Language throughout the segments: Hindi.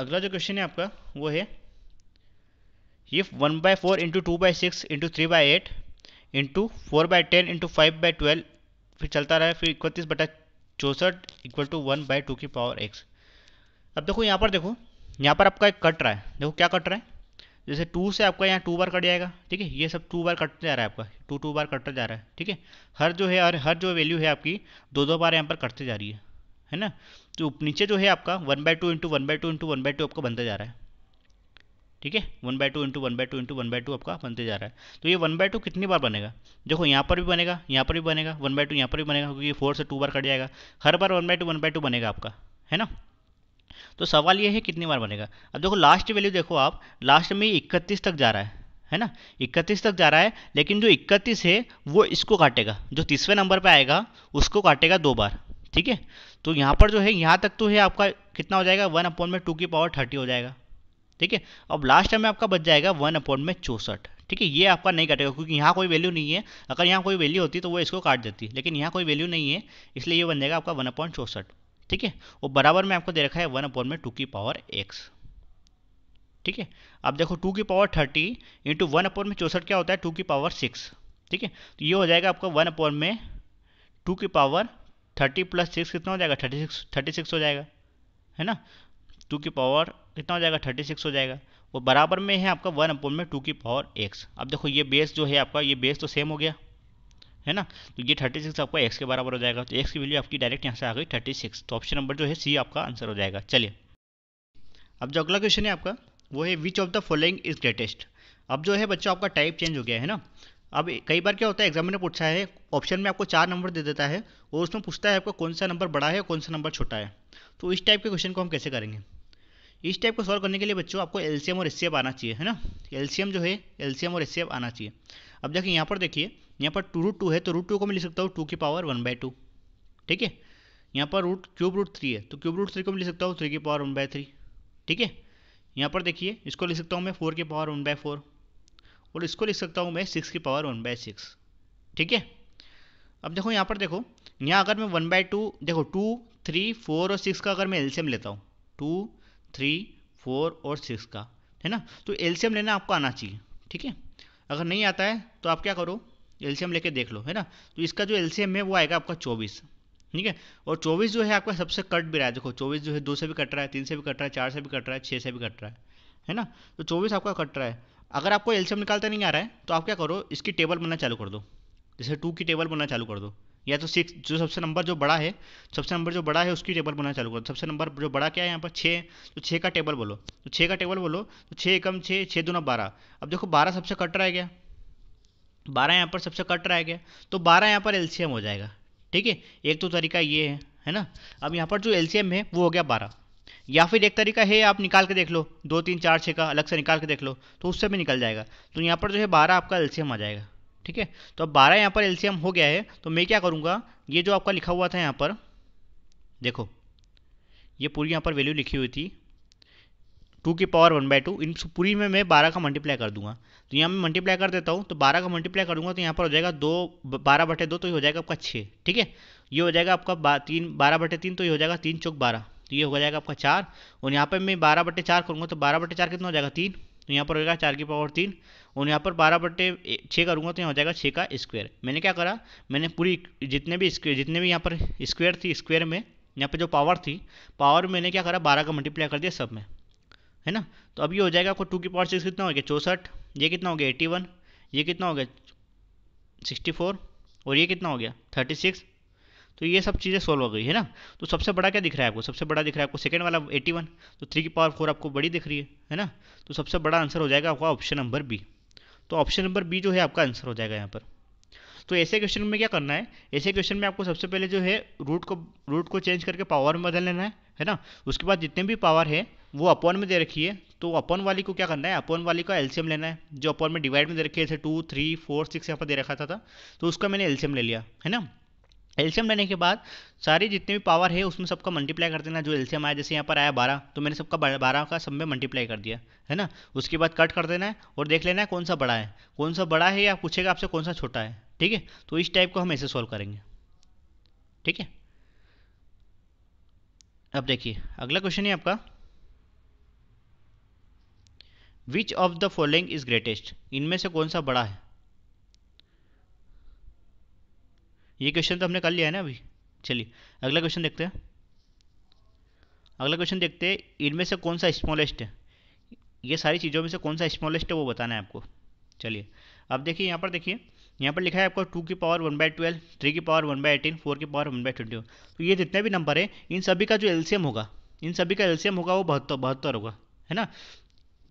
अगला जो क्वेश्चन है आपका वो है if one by four into two by six into three by eight into four by ten into five by twelve फिर चलता रहा फिर इकतीस बटा चौंसठ equal to one by two की पावर एक्स अब देखो यहाँ पर देखो यहाँ पर आपका एक कट रहा है देखो क्या कट रहा है जैसे टू से आपका यहाँ टू बार कट जाएगा ठीक है ये सब टू बार कटते जा रहा है आपका टू टू बार कटता जा रहा है ठीक है हर जो है और हर जो वैल्यू है आपकी दो दो बार यहाँ पर कटते जा रही है है ना तो नीचे जो है आपका one by two into one by two into one by two आपका बनता जा रहा है ठीक है one by two into one by two into one by two आपका बनते जा रहा है तो ये वन बाय टू कितनी बार बनेगा देखो यहाँ पर भी बनेगा यहाँ पर भी बनेगा वन बाय टू यहाँ पर भी बनेगा क्योंकि फोर से टू बार कट जाएगा हर बार one by two one by two बनेगा आपका है ना तो सवाल ये है कितनी बार बनेगा अब देखो लास्ट वैल्यू देखो आप लास्ट में इकतीस तक जा रहा है है ना इकतीस तक जा रहा है लेकिन जो इकतीस है वो इसको काटेगा जो तीसवें नंबर पर आएगा उसको काटेगा दो बार ठीक है तो यहाँ पर जो है यहाँ तक तो है आपका कितना हो जाएगा वन अपॉइंट में टू की पावर थर्टी हो जाएगा ठीक है अब लास्ट में आपका बच जाएगा वन अपॉइंट में चौसठ ठीक है ये आपका नहीं कटेगा क्योंकि यहाँ कोई वैल्यू नहीं है अगर यहाँ कोई वैल्यू होती तो वो इसको काट देती लेकिन यहाँ कोई वैल्यू नहीं है इसलिए ये बन जाएगा आपका वन अपॉइंट चौसठ ठीक है और बराबर में आपको दे रखा है वन अपॉइंट में टू की पावर एक्स ठीक है अब देखो टू की power thirty into one upon में चौसठ क्या होता है टू की पावर सिक्स ठीक है तो ये हो जाएगा आपका वन अपॉइंट में टू की पावर थर्टी प्लस सिक्स कितना हो जाएगा थर्टी सिक्स थर्टी सिक्स हो जाएगा है ना टू की पावर कितना हो जाएगा थर्टी सिक्स हो जाएगा वो बराबर में है आपका वन अपॉन में टू की पावर एक्स अब देखो ये बेस जो है आपका ये बेस तो सेम हो गया है ना तो ये थर्टी सिक्स आपका एक्स के बराबर हो जाएगा तो एक्स की वैल्यू आपकी डायरेक्ट यहाँ से आ गई थर्टी सिक्स तो ऑप्शन नंबर जो है सी आपका आंसर हो जाएगा चलिए अब जो अगला क्वेश्चन है आपका वो है which of the following is greatest अब जो है बच्चों आपका टाइप चेंज हो गया है ना अब कई बार क्या होता है एग्जाम पूछा है ऑप्शन में आपको चार नंबर दे देता है और उसमें पूछता है आपका कौन सा नंबर बड़ा है कौन सा नंबर छोटा है तो इस टाइप के क्वेश्चन को हम कैसे करेंगे इस टाइप को सॉल्व करने के लिए बच्चों आपको एलसीएम और एस आना चाहिए है ना एलसीएम जो है एलसीएम और एस आना चाहिए अब देखिए यहाँ पर देखिए यहाँ पर टू रूट टू है तो रूट टू को मैं लिख सकता हूँ टू की पावर वन बाय टू ठीक है यहाँ पर रूट क्यूब रूट थ्री है तो क्यूब रूट थ्री को मैं लिख सकता हूँ थ्री की पावर वन बाय थ्री ठीक है यहाँ पर देखिए इसको लिख सकता हूँ मैं फोर की पावर वन बाय फोर और इसको लिख सकता हूँ मैं सिक्स की पावर वन बाय सिक्स ठीक है अब देखो यहाँ पर देखो यहाँ अगर मैं वन बाय टू देखो टू थ्री फोर और सिक्स का अगर मैं एल्शियम लेता हूँ टू थ्री फोर और सिक्स का है ना तो एल्शियम लेना आपको आना चाहिए ठीक है अगर नहीं आता है तो आप क्या करो एल्शियम लेके देख लो है ना तो इसका जो एल्शियम है वो आएगा आपका चौबीस ठीक है और चौबीस जो है आपका सबसे कट भी रहा है देखो चौबीस जो है दो से भी कट रहा है तीन से भी कट रहा है चार से भी कट रहा है छः से भी कट रहा है है ना तो चौबीस आपका कट रहा है अगर आपको एल्शियम निकालता नहीं आ रहा है तो आप क्या करो इसकी टेबल बनना चालू कर दो जैसे टू की टेबल बनना चालू कर दो या तो सिक्स जो सबसे नंबर जो बड़ा है सबसे नंबर जो बड़ा है उसकी टेबल बनाना चालू करो सबसे नंबर जो बड़ा क्या है यहाँ पर छः तो छः का टेबल बोलो तो छः का टेबल बोलो तो छः एकम छः छः दो बारह अब देखो बारह सबसे कट रह गया बारह यहाँ पर सबसे कट रह गया तो बारह यहाँ पर एल हो जाएगा ठीक है एक तो तरीका ये है है ना अब यहाँ पर जो एल है वो हो गया बारह या फिर एक तरीका है आप निकाल के देख लो दो तीन चार छः का अलग से निकाल के देख लो तो उससे भी निकल जाएगा तो यहाँ पर जो है बारह आपका एल आ जाएगा ठीक है तो अब बारह यहाँ पर एलसीएम हो गया है तो मैं क्या करूँगा ये जो आपका लिखा हुआ था यहाँ पर देखो ये पूरी यहाँ पर वैल्यू लिखी हुई थी टू की पावर वन बाई टू इन पूरी में मैं बारह का मल्टीप्लाई कर दूंगा तो यहाँ मैं मल्टीप्लाई कर देता हूँ तो बारह का मल्टीप्लाई करूँगा तो यहाँ पर हो जाएगा दो बारह बटे दो तो ये हो जाएगा आपका छः ठीक है ये हो जाएगा आपका बा, तीन बारह बटे तीन तो ये हो जाएगा तीन चौक बारह तो ये हो जाएगा आपका चार और यहाँ पर मैं बारह बटे चार करूँगा तो बारह बटे चार कितना हो जाएगा तीन तो यहाँ पर होगा चार की पावर तीन और यहाँ पर बारह बट्टे छः करूँगा तो यहाँ हो जाएगा छः का स्क्वायर मैंने क्या करा मैंने पूरी जितने भी स्क्वेयर जितने भी यहाँ पर स्क्वायर थी स्क्वायर में यहाँ पर जो पावर थी पावर मैंने क्या करा बारह का मल्टीप्लाई कर दिया सब में है ना तो अब ये हो जाएगा आपको टू की पावर सिक्स कितना हो गया चौंसठ ये कितना हो गया एट्टी वन ये कितना हो गया सिक्सटी फोर और ये कितना हो गया थर्टी सिक्स तो ये सब चीज़ें सोल्व हो गई है ना तो सबसे बड़ा क्या दिख रहा है आपको सबसे बड़ा दिख रहा है आपको सेकेंड वाला एटी वन तो थ्री की पावर फोर आपको बड़ी दिख रही है है ना तो सबसे बड़ा आंसर हो जाएगा आपका ऑप्शन नंबर बी तो ऑप्शन नंबर बी जो है आपका आंसर हो जाएगा यहाँ पर तो ऐसे क्वेश्चन में क्या करना है ऐसे क्वेश्चन में आपको सबसे पहले जो है रूट को रूट को चेंज करके पावर में बदल लेना है है ना उसके बाद जितने भी पावर है वो अपॉन में दे रखी है तो अपॉन वाली को क्या करना है अपॉन वाली का एल्शियम लेना है जो अपॉन में डिवाइड में दे रखी है जैसे टू थ्री फोर सिक्स यहाँ पर दे रखा था, था तो उसका मैंने एल्शियम ले लिया है ना एल्शियम लेने के बाद सारी जितनी भी पावर है उसमें सबका मल्टीप्लाई कर देना जो एल्शियम आया जैसे यहाँ पर आया बारह तो मैंने सबका बारह का सब में मल्टीप्लाई कर दिया है ना उसके बाद कट कर देना है और देख लेना है कौन सा बड़ा है कौन सा बड़ा है या पूछेगा आपसे कौन सा छोटा है ठीक है तो इस टाइप को हम ऐसे सॉल्व करेंगे ठीक है अब देखिए अगला क्वेश्चन है आपका which of the following is greatest इनमें से कौन सा बड़ा है ये क्वेश्चन तो हमने कर लिया है ना अभी चलिए अगला क्वेश्चन देखते हैं अगला क्वेश्चन देखते हैं इनमें से कौन सा स्मॉलेस्ट है ये सारी चीज़ों में से कौन सा स्मॉलेस्ट है वो बताना है आपको चलिए अब देखिए यहाँ पर देखिए यहाँ पर लिखा है आपको टू की power one by twelve three की power one by eighteen four की पावर वन बाय ट्वेंटी तो ये जितने भी नंबर है इन सभी का जो एल्सियम होगा इन सभी का एल्सियम होगा वो बहत्तर बहत्तर होगा है ना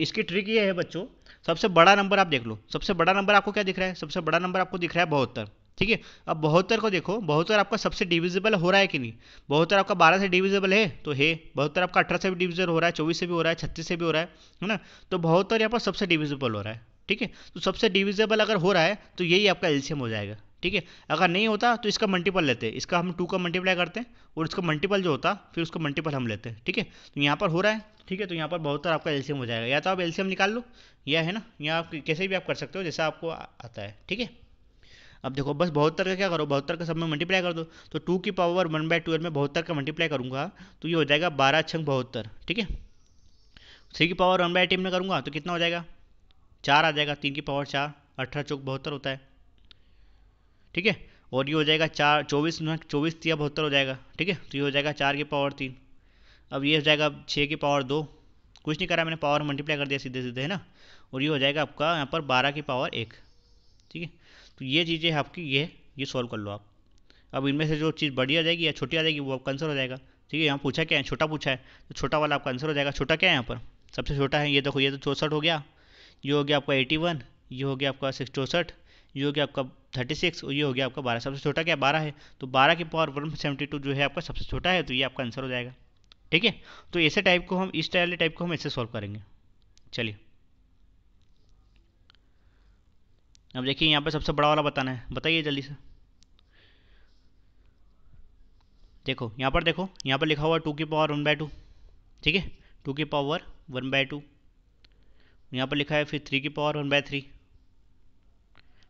इसकी ट्रिक ये है बच्चों सबसे बड़ा नंबर आप देख लो सबसे बड़ा नंबर आपको क्या दिख रहा है सबसे बड़ा नंबर आपको दिख रहा है बहत्तर ठीक है अब बहुत को देखो बहत्तर आपका सबसे डिविजिबल हो रहा है कि नहीं बहुत आपका बारह से डिविजिबल है तो है बहत्तर आपका अठारह से भी डिविजिबल हो रहा है चौबीस से भी हो रहा है छत्तीस से भी हो रहा है है ना तो बहत्तर यहाँ पर सबसे डिविजिबल हो रहा है ठीक है तो सबसे डिविजिबल अगर हो रहा है तो यही आपका एल्शियम हो जाएगा ठीक है अगर नहीं होता तो इसका मल्टीपल लेते हैं इसका हम टू का मल्टीप्लाई करते हैं और इसका मल्टीपल जो होता फिर उसका मल्टीपल हम लेते हैं ठीक है तो यहाँ पर हो रहा है ठीक है तो यहाँ पर बहुत आपका एल्शियम हो जाएगा या तो आप एल्शियम निकाल लो या है ना या आप कैसे भी आप कर सकते हो जैसा आपको आता है ठीक है अब देखो बस बहुत का क्या करो बहुत का सब में मल्टीप्लाई कर दो तो टू की पावर वन बाय ट्वेल्व में बहुत का मल्टीप्लाई करूंगा तो ये हो जाएगा बारह छंग बहत्तर ठीक है थ्री की पावर वन बाय टेन में करूंगा तो कितना हो जाएगा चार आ जाएगा तीन की पावर चार अठारह चौक बहत्तर होता है ठीक है और ये हो जाएगा चार चौबीस चौबीस तिया बहत्तर हो जाएगा ठीक है तो ये हो जाएगा चार की पावर तीन अब ये हो जाएगा छः की पावर दो कुछ नहीं करा मैंने पावर मल्टीप्लाई कर दिया सीधे सीधे है ना और ये हो जाएगा आपका यहाँ पर बारह की पावर एक ठीक है तो ये चीज़ें आपकी ये ये सॉल्व कर लो आप अब इनमें से जो चीज़ बड़ी आ जाएगी या छोटी आ जाएगी वो आपका आंसर हो जाएगा ठीक है यहाँ पूछा क्या है छोटा पूछा है तो छोटा वाला आपका आंसर हो जाएगा छोटा क्या है यहाँ पर सबसे छोटा है ये देखो ये तो चौंसठ हो गया ये हो गया आपका एटी वन ये हो गया आपका सिक्स चौंसठ ये हो गया आपका थर्टी सिक्स और ये हो गया आपका बारह सबसे छोटा क्या बारह है तो बारह की पावर वन सेवेंटी टू जो है आपका सबसे छोटा है तो ये आपका आंसर हो जाएगा ठीक है तो ऐसे टाइप को हम इस टाइप टाइप को हम ऐसे सॉल्व करेंगे चलिए अब देखिए यहाँ पे सबसे बड़ा वाला बताना है बताइए जल्दी से देखो यहाँ पर देखो यहाँ पर लिखा हुआ टू की पावर वन बाय टू ठीक है टू की पावर वन बाय टू यहाँ पर लिखा है फिर थ्री की पावर वन बाय थ्री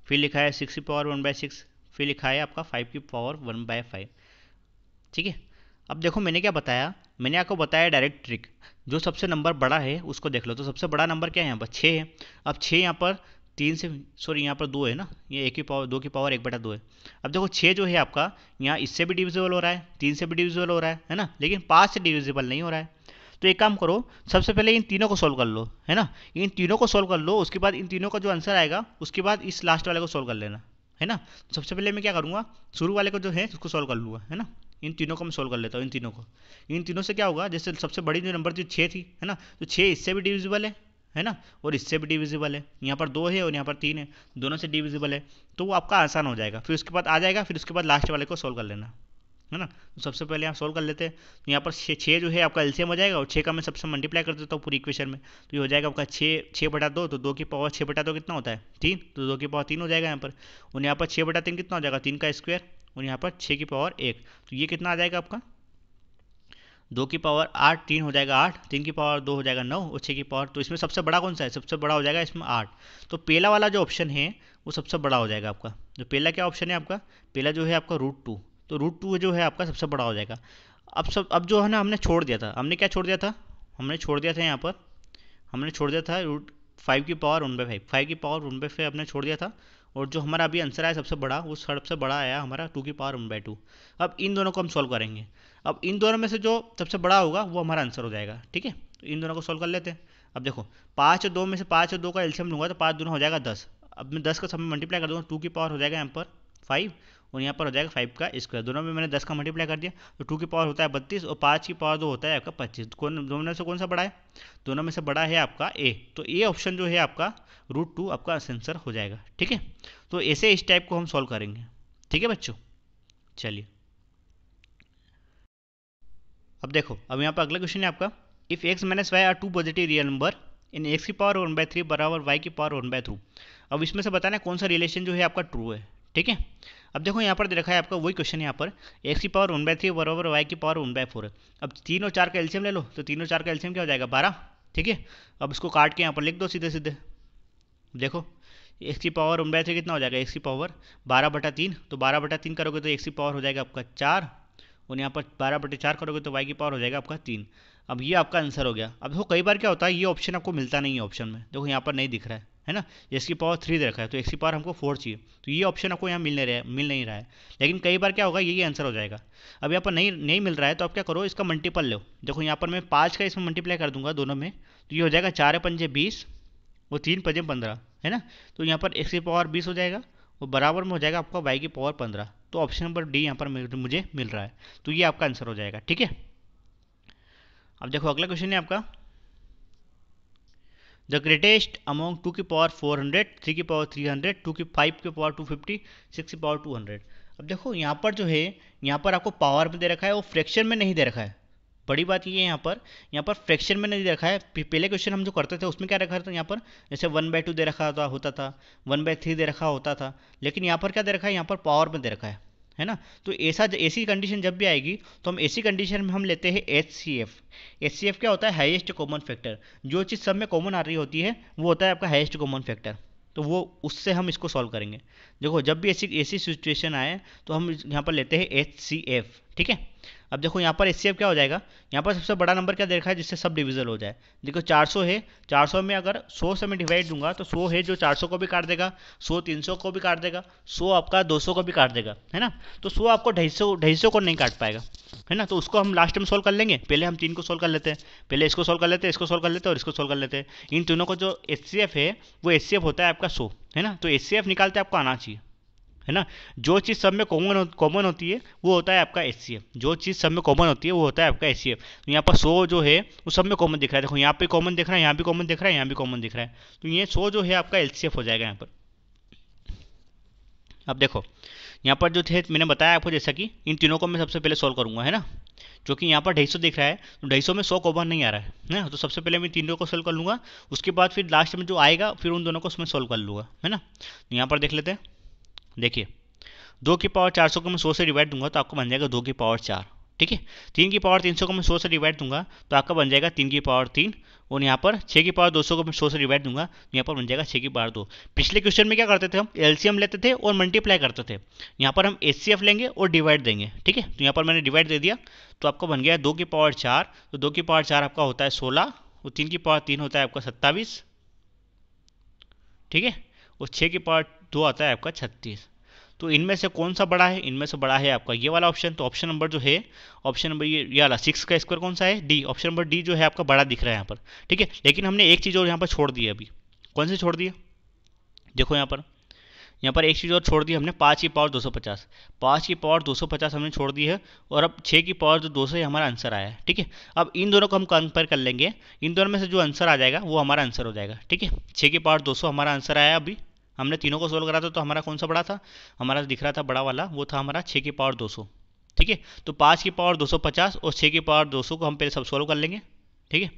फिर लिखा है सिक्स की पावर वन बाय सिक्स फिर लिखा है आपका फाइव की पावर वन बाय फाइव ठीक है अब देखो मैंने क्या बताया मैंने आपको बताया डायरेक्ट ट्रिक जो सबसे नंबर बड़ा है उसको देख लो तो सबसे बड़ा नंबर क्या है यहाँ पर छः है अब छः यहाँ पर तीन से सॉरी यहाँ पर दो है ना ये एक की पावर दो की पावर एक बटा दो है अब देखो छः जो है आपका यहाँ इससे भी डिविजिबल हो रहा है तीन से भी डिविजिबल हो रहा है है ना लेकिन पाँच से डिविजिबल नहीं हो रहा है तो एक काम करो सबसे पहले इन तीनों को सोल्व कर लो है ना इन तीनों को सोल्व कर लो उसके बाद इन तीनों का जो आंसर आएगा उसके बाद इस लास्ट वाले को सोल्व कर लेना है ना सबसे पहले मैं क्या करूँगा शुरू वाले को जो है उसको सोल्व कर लूँगा है ना इन तीनों को मैं सोल्व कर लेता हूँ इन तीनों को इन तीनों से क्या होगा जैसे सबसे बड़ी जो नंबर थी छः थी है ना तो छः इससे भी डिविजिबल है है ना और इससे भी डिविजिबल है यहाँ पर दो है और यहाँ पर तीन है दोनों से डिविजिबल है तो वो आपका आसान हो जाएगा फिर उसके बाद आ जाएगा फिर उसके बाद लास्ट वाले को सोल्व कर लेना है ना तो सबसे पहले आप सोल्व कर लेते हैं तो यहाँ पर छः छः जो है आपका एलसीएम हो जाएगा और छः का मैं सबसे मल्टीप्लाई कर देता हूँ पूरी इक्वेशन में तो ये हो जाएगा आपका छः छः बटा दो तो दो की पावर छः बटा दो कितना होता है तीन तो दो की पावर तीन हो जाएगा यहाँ पर और यहाँ पर छः बटा तीन कितना हो जाएगा तीन का स्क्वायर और यहाँ पर छः की पावर एक तो ये कितना आ जाएगा आपका दो की पावर आठ तीन हो जाएगा आठ तीन की पावर दो हो जाएगा नौ और छः की पावर तो इसमें सबसे बड़ा कौन सा है सबसे बड़ा हो जाएगा इसमें आठ तो पहला वाला जो ऑप्शन है वो सबसे बड़ा हो जाएगा आपका जो पहला क्या ऑप्शन है आपका पहला जो है आपका रूट टू तो रूट टू जो है आपका सबसे बड़ा हो जाएगा अब सब अब जो है ना हमने छोड़ दिया था हमने क्या छोड़ दिया था हमने छोड़ दिया था यहाँ पर हमने छोड़ दिया था रूट फाइव की power one by five five की पावर वन बाई फाइव हमने छोड़ दिया था और जो हमारा अभी आंसर आया सबसे बड़ा वो सबसे बड़ा आया हमारा टू की पावर वन बाई टू अब इन दोनों को हम सॉल्व करेंगे अब इन दोनों में से जो सबसे बड़ा होगा वो हमारा आंसर हो जाएगा ठीक है तो इन दोनों को सॉल्व कर लेते हैं अब देखो पाँच और दो में से पाँच और दो का एल्शियम लूँगा तो पाँच दोनों हो जाएगा दस अब मैं दस का सब मल्टीप्लाई कर दूँगा टू की पावर हो जाएगा यहाँ पर फाइव और यहाँ पर हो जाएगा फाइव का स्क्वायर दोनों में मैंने दस का मल्टीप्लाई कर दिया तो टू की पावर होता है बत्तीस और पाँच की पावर दो होता है आपका पच्चीस कौन दोनों से कौन सा बड़ा है दोनों में से बड़ा है आपका ए तो ए ऑप्शन जो है आपका रूट टू आपका आंसर हो जाएगा ठीक है तो ऐसे इस टाइप को हम सॉल्व करेंगे ठीक है बच्चों चलिए अब देखो अब यहाँ पर अगला क्वेश्चन है आपका if x minus y are two positive real number in x की पावर वन बाय थ्री बराबर वाई की पावर वन बाय टू अब इसमें से बताना है कौन सा रिलेशन जो है आपका ट्रू है ठीक है अब देखो यहाँ पर देखा है आपका वही क्वेश्चन यहाँ पर एक्स की पावर वन बाय थ्री बराबर वाई की पावर वन बाय फोर है अब तीन और चार का एल्शियम ले लो तो तीन और चार का एल्शियम क्या हो जाएगा बारह ठीक है अब इसको काट के यहाँ पर लिख दो सीधे सीधे देखो एक्स की पावर वन बाय थ्री कितना हो जाएगा एक्स की पावर बारह बटा तीन तो बारह बटा तीन करोगे तो एक्स की पावर हो जाएगा आपका चार और यहाँ पर बारह बटे चार करोगे तो वाई की पावर हो जाएगा आपका तीन अब ये आपका आंसर हो गया अब देखो कई बार क्या होता है ये ऑप्शन आपको मिलता नहीं है ऑप्शन में देखो यहाँ पर नहीं दिख रहा है है ना इसकी पावर थ्री रखा है तो एक्स की पावर हमको फोर चाहिए तो ये ऑप्शन आपको यहाँ मिल नहीं रहा है मिल नहीं रहा है लेकिन कई बार क्या होगा यही आंसर हो जाएगा अब यहाँ पर नहीं नहीं मिल रहा है तो आप क्या करो इसका मल्टीपल लो देखो यहाँ पर मैं पाँच का इसमें मल्टीप्लाई कर दूंगा दोनों में तो ये हो जाएगा चार पंजे बीस वो तीन पंजे पंद्रह है ना तो यहाँ पर एक्स की पावर बीस हो जाएगा वो बराबर में हो जाएगा आपका वाई की पावर पंद्रह तो ऑप्शन नंबर डी यहाँ पर मुझे मिल रहा है तो ये आपका आंसर हो जाएगा ठीक है अब देखो अगला क्वेश्चन है आपका द ग्रेटेस्ट अमोंग टू की पावर फोर हंड्रेड थ्री की पावर थ्री हंड्रेड टू की फाइव की पावर टू फिफ्टी सिक्स की पावर टू हंड्रेड अब देखो यहाँ पर जो है यहाँ पर आपको पावर में दे रखा है वो फ्रैक्शन में नहीं दे रखा है बड़ी बात ये है यहाँ पर यहाँ पर फ्रैक्शन में नहीं रखा है पहले क्वेश्चन हम जो करते थे उसमें क्या रखा था यहाँ पर जैसे वन बाय टू दे रखा होता होता था वन बाय थ्री दे रखा होता था लेकिन यहाँ पर क्या दे रखा है यहाँ पर पावर में दे रखा है है ना तो ऐसा ऐसी कंडीशन जब भी आएगी तो हम ऐसी कंडीशन में हम लेते हैं H C F H C F क्या होता है हाइएस्ट कॉमन फैक्टर जो चीज़ सब में कॉमन आ रही होती है वो होता है आपका हाइस्ट कॉमन फैक्टर तो वो उससे हम इसको सॉल्व करेंगे देखो जब भी ऐसी ऐसी सिचुएशन आए तो हम यहाँ पर लेते हैं एच सी एफ ठीक है अब देखो यहाँ पर एस क्या हो जाएगा यहाँ पर सबसे बड़ा नंबर क्या देखा है जिससे सब डिविजल हो जाए देखो 400 है 400 में अगर 100 से मैं डिवाइड दूंगा तो 100 है जो 400 को भी काट देगा 100 300 को भी काट देगा 100 आपका 200 को भी काट देगा है ना तो 100 आपको ढाई सौ को नहीं काट पाएगा है ना तो उसको हम लास्ट टाइम सोल्व कर लेंगे पहले हम तीन को सोल्व कर लेते हैं पहले इसको सोल्व कर लेते हैं इसको सोल्व कर लेते हैं और इसको सोल्व कर लेते हैं इन तीनों को जो एस है वो एस होता है आपका सो है ना तो एस निकालते आपको आना चाहिए है ना जो चीज़ सब में कॉमन कॉमन होती है वो होता है आपका एस जो चीज़ सब में कॉमन होती है वो होता है आपका एच तो यहाँ पर सो जो है वो सब में कॉमन दिख रहा है देखो यहाँ पे कॉमन दिख रहा है यहाँ भी कॉमन दिख रहा है यहाँ भी कॉमन दिख रहा है तो ये सो जो है आपका एल हो जाएगा यहाँ पर अब देखो यहाँ पर जो थे मैंने बताया आपको जैसा कि इन तीनों को मैं सबसे पहले सॉल्व करूँगा है ना जो कि यहाँ पर ढाई सौ दिख रहा है तो ढाई सौ में सौ कॉमन नहीं आ रहा है ना तो सबसे पहले मैं तीनों को सॉल्व कर लूँगा उसके बाद फिर लास्ट में जो आएगा फिर उन दोनों को उसमें सॉल्व कर लूँगा है ना तो यहाँ पर देख लेते हैं देखिए दो की पावर चार सौ को मैं सौ से डिवाइड दूंगा तो आपको बन जाएगा दो की पावर चार ठीक है तीन की पावर तीन सौ को मैं सौ से डिवाइड दूंगा तो आपका बन जाएगा तीन की पावर तीन और यहाँ पर छः की पावर दो सौ को मैं सौ से डिवाइड दूंगा तो यहाँ पर बन जाएगा छः की पावर दो पिछले क्वेश्चन में क्या करते थे हम एलसीएम लेते थे और मल्टीप्लाई करते थे यहाँ पर हम एच लेंगे और डिवाइड देंगे ठीक है तो यहाँ पर मैंने डिवाइड दे दिया तो आपका बन गया दो की पावर चार तो दो की पावर चार आपका होता है सोलह और तीन की पावर तीन होता है आपका सत्ताईस ठीक है और छः के पार्ट दो आता है आपका छत्तीस तो इनमें से कौन सा बड़ा है इनमें से बड़ा है आपका ये वाला ऑप्शन तो ऑप्शन नंबर जो है ऑप्शन नंबर ये ये वाला सिक्स का स्क्वायर कौन सा है डी ऑप्शन नंबर डी जो है आपका बड़ा दिख रहा है यहाँ पर ठीक है लेकिन हमने एक चीज़ और यहाँ पर छोड़ दी है अभी कौन सी छोड़ दी देखो यहाँ पर यहाँ पर एक चीज़ और छोड़ दी हमने पाँच की पावर पचास पाँच की पावर पचास हमने छोड़ दी है और अब छः की पावर जो दो है हमारा आंसर आया है ठीक है अब इन दोनों को हम कंपेयर कर लेंगे इन दोनों में से जो आंसर आ जाएगा वो हमारा आंसर हो जाएगा ठीक है छः की पावर सौ हमारा आंसर आया अभी हमने तीनों को सोल्व करा था तो हमारा कौन सा बड़ा था हमारा दिख रहा था बड़ा वाला वो था हमारा छः की पावर दो सौ ठीक है तो पाँच की पावर दो सौ पचास और छः की पावर दो सौ को हम पहले सब सोल्व कर लेंगे ठीक है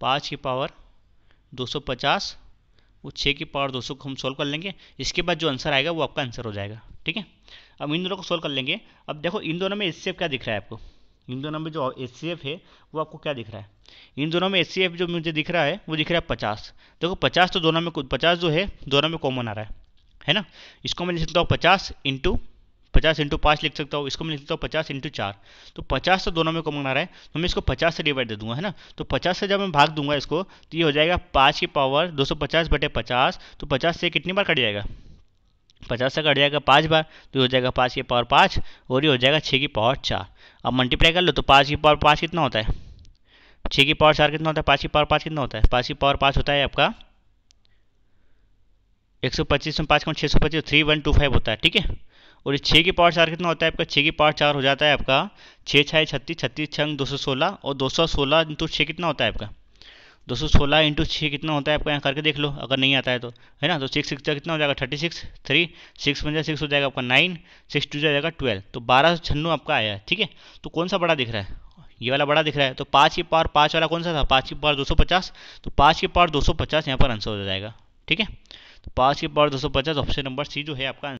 पाँच की पावर दो सौ पचास वो छः की पावर दो सौ को हम सोल्व कर लेंगे इसके बाद जो आंसर आएगा वो आपका आंसर हो जाएगा ठीक है अब इन दोनों को सोल्व कर लेंगे अब देखो इन दोनों में इससे क्या दिख रहा है आपको इन दोनों में जो एस है वो आपको क्या दिख रहा है इन दोनों में एस जो मुझे दिख रहा है वो दिख रहा है पचास देखो पचास तो दोनों में पचास जो है दोनों में कॉमन आ रहा है है ना इसको मैं लिख सकता हूँ पचास इंटू पचास इंटू पाँच लिख सकता हूँ इसको मैं लिख सकता हूँ पचास इंटू चार तो पचास तो दोनों में कॉमन आ रहा है तो मैं इसको पचास से डिवाइड दे दूंगा है ना तो पचास से जब मैं भाग दूंगा इसको तो ये हो जाएगा पाँच की पावर दो सौ पचास बटे पचास तो पचास से कितनी बार कट जाएगा पचास से कट जाएगा पाँच बार तो हो जाएगा पाँच की पावर पाँच और ये हो जाएगा छः की पावर चार अब मल्टीप्लाई कर लो तो पाँच की पावर पाँच कितना होता है छः की पावर चार कितना होता है पाँच की पावर पाँच कितना होता है पाँच की पावर पाँच होता है आपका एक सौ पच्चीस में पाँच कौन छः सौ पच्चीस थ्री वन टू फाइव होता है ठीक है और छः की पावर चार कितना होता है आपका छः की पावर चार हो जाता है आपका छः छः छत्तीस छत्तीस छंग दो सौ सोलह और दो सौ सोलह इंटू छः कितना होता है आपका दो सौ सोलह इंटू छः कितना होता है आपका यहाँ करके देख लो अगर नहीं आता है तो है ना तो सिक्स सिक्स का कितना हो जाएगा थर्टी सिक्स थ्री सिक्स जाए सिक्स हो जाएगा आपका नाइन सिक्स टू जाएगा ट्वेल्व तो बारह सौ छन्नू आपका आया है ठीक है तो कौन सा बड़ा दिख रहा है ये वाला बड़ा दिख रहा है तो पाँच की पावर पाँच वाला कौन सा था पाँच की पावर दो सौ पचास तो पाँच की पावर दो सौ पचास यहाँ पर आंसर हो जाएगा ठीक है तो पाँच की पावर दो सौ पचास ऑप्शन नंबर सी जो है आपका